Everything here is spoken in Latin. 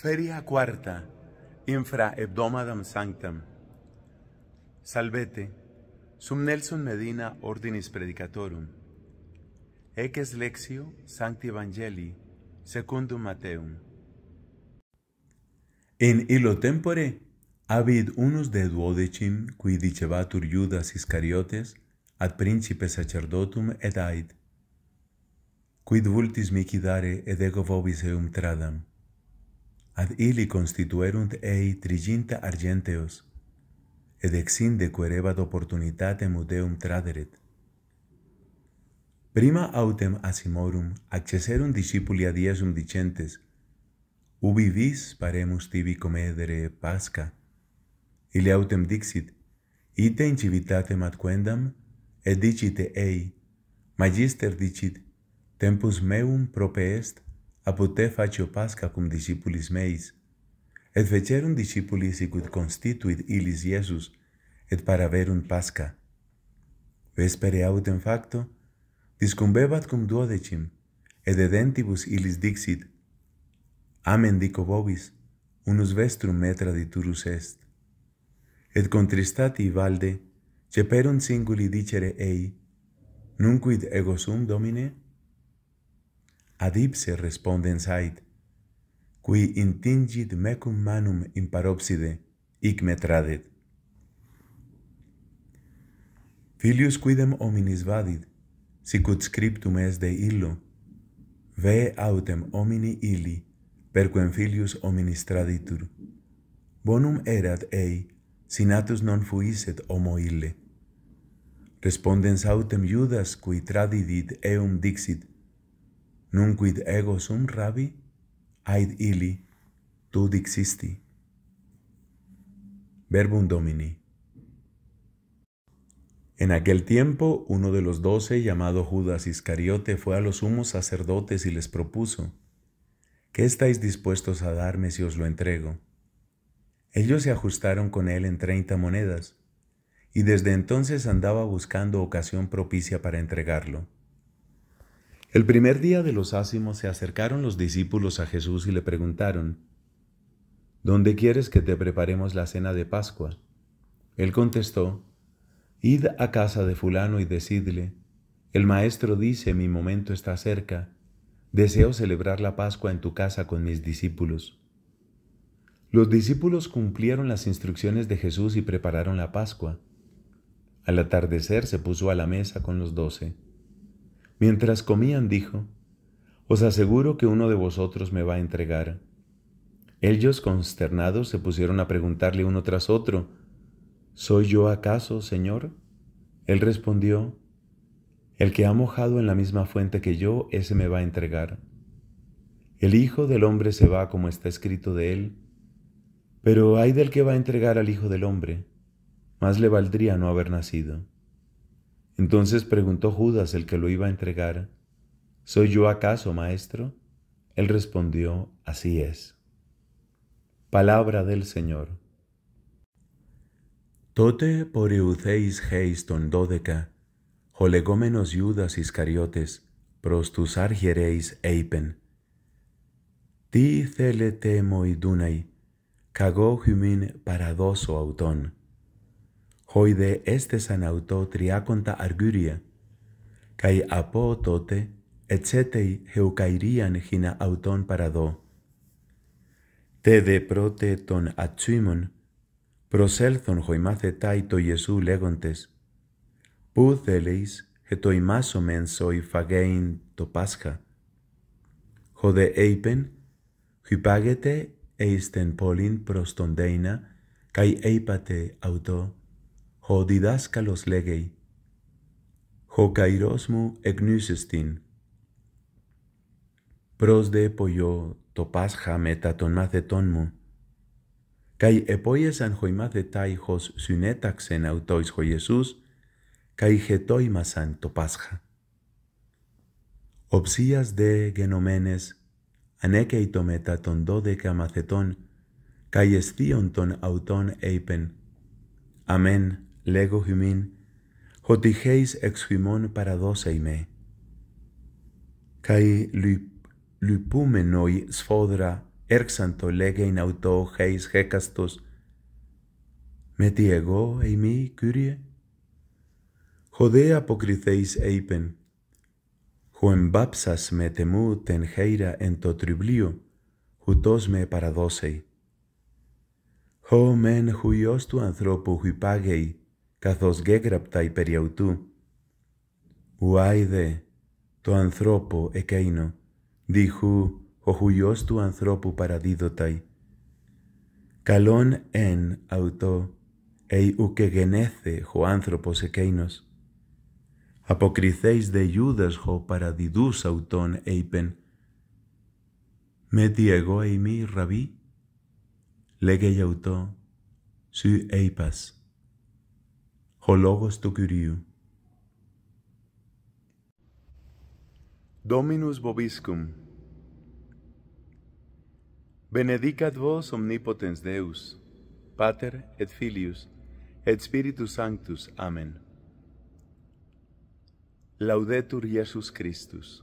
Feria quarta, infra hebdomadam sanctam. Salvete, sum Nelson Medina ordinis predicatorum. Eces lexio, sancti evangelii, secundum Mateum. In illo tempore, habid unus de duodecim, cui dicebatur Judas Iscariotes, ad principe sacerdotum et ait, quid vultis micidare ed ego vobis eum tradam ad illi constituerunt ei triginta argenteos, ed exinde querebat opportunitatem uteum traderet. Prima autem asimorum acceserunt discipuli ad iasum dicentes, ubi vis paremus tibi comedere pasca, ili autem dixit, ite in civitatem ad quendam, ed dicite ei, magister dicit, tempus meum prope est apute facio pasca cum discipulis meis, et fecerunt discipulis iquid constituit ilis Iesus, et paraverunt pasca. Vespere autem facto, discumbebat cum duodecim, et edentibus ilis dixit, Amen dico bovis, unus vestrum metra diturus est. Et contristati valde, ceperunt singuli dicere ei, Nunquid ego sum, Domine? Amen ad ipse respondens ait, qui intingit mecum manum in paropside, ic me tradet. Filius quidem hominis vadit, sicut scriptum es de illo, ve autem homini illi, perquem filius hominis traditur. Bonum erat ei, si natus non fuiset homo ille. Respondens autem Judas, qui tradidit eum dixit, Nunquid ego sum rabi, aid ili, tu dixisti. Verbum Domini. En aquel tiempo, uno de los doce, llamado Judas Iscariote, fue a los sumos sacerdotes y les propuso, ¿Qué estáis dispuestos a darme si os lo entrego? Ellos se ajustaron con él en treinta monedas, y desde entonces andaba buscando ocasión propicia para entregarlo. El primer día de los ácimos se acercaron los discípulos a Jesús y le preguntaron, ¿Dónde quieres que te preparemos la cena de Pascua? Él contestó, Id a casa de fulano y decidle, el maestro dice, mi momento está cerca, deseo celebrar la Pascua en tu casa con mis discípulos. Los discípulos cumplieron las instrucciones de Jesús y prepararon la Pascua. Al atardecer se puso a la mesa con los doce. Mientras comían dijo, Os aseguro que uno de vosotros me va a entregar. Ellos, consternados, se pusieron a preguntarle uno tras otro, ¿Soy yo acaso, Señor? Él respondió, El que ha mojado en la misma fuente que yo, ese me va a entregar. El Hijo del Hombre se va como está escrito de él, pero hay del que va a entregar al Hijo del Hombre, más le valdría no haber nacido. Entonces preguntó Judas, el que lo iba a entregar, ¿Soy yo acaso, maestro? Él respondió, así es. Palabra del Señor. Tote por heis ton dodeca, jolegómenos Judas Iscariotes, prostus argiereis eipen. Ti moi dunai, cagó jumin paradoso auton. δε έστεσαν αυτό τριάκοντα αργύρια, καί από τότε ετσέτει χεουκαίριαν χίνα αυτόν παραδό. Τε δε πρώτε των ατσίμων, προσέλθον χοημάθετάι το Ιεσού λέγοντες, «Πού θέλεις, ετοιμάσομεν σοι φαγέιν το Πάσχα». Χωδε είπεν, «Χυπάγετε εις την πόλιν προς τον Δέινα, καί είπατε αυτό, ο διδάσκαλος λέγει «Ο καηρός μου εγνούσεστην». Πρόσδε ποιό το Πάσχα μετά των μαθητών μου. Καί επόιεσαν χοι μαθητάιχος συνέταξεν αυτοίς ο Ιησούς, Προς προσδε χετόιμασαν το Πάσχα. Οψίας δε γενομένες, ανέκαιτο μετά τον δώδεκα χως συνεταξεν αυτοις ο ιησους καί εστίον τον αυτών είπεν, «Αμέν, λέγω ημίν, ότι χέις εξ χυμών παραδόσα ημέ. Καί λυπούμενοι σφόδρα έρξαν το λέγειν αυτό χέις χέκαστος, με τι εγώ ημί, Κύριε. Χωδέ αποκριθείς είπεν, χω εμπάψας με τεμού τεν χέιρα εν το τριβλίο, χουτός με παραδόσεϊ. Χω μεν χουιός του ανθρώπου χυπάγεϊ, καθώς γέγραπτα υπέρ «Ουάι Ουάιδε το ανθρώπο εκείνο, διχού ο χουλιός του ανθρώπου παραδίδοται. Καλόν εν αυτό, ει ουκε γενέθε ο άνθρωπος εκείνος. Αποκριθείς δε Ιούδας χω παραδιδούς αυτόν είπεν. Με τι εγώ ημί ραβή, λέγε γι' αυτό, σου είπας. ο λόγος του Κυρίου. Dominus Bobiscum Benedicat Vos Omnipotens Deus, Pater et Filius, et Spiritus Sanctus. Amen. Laudetur Iesus Christus.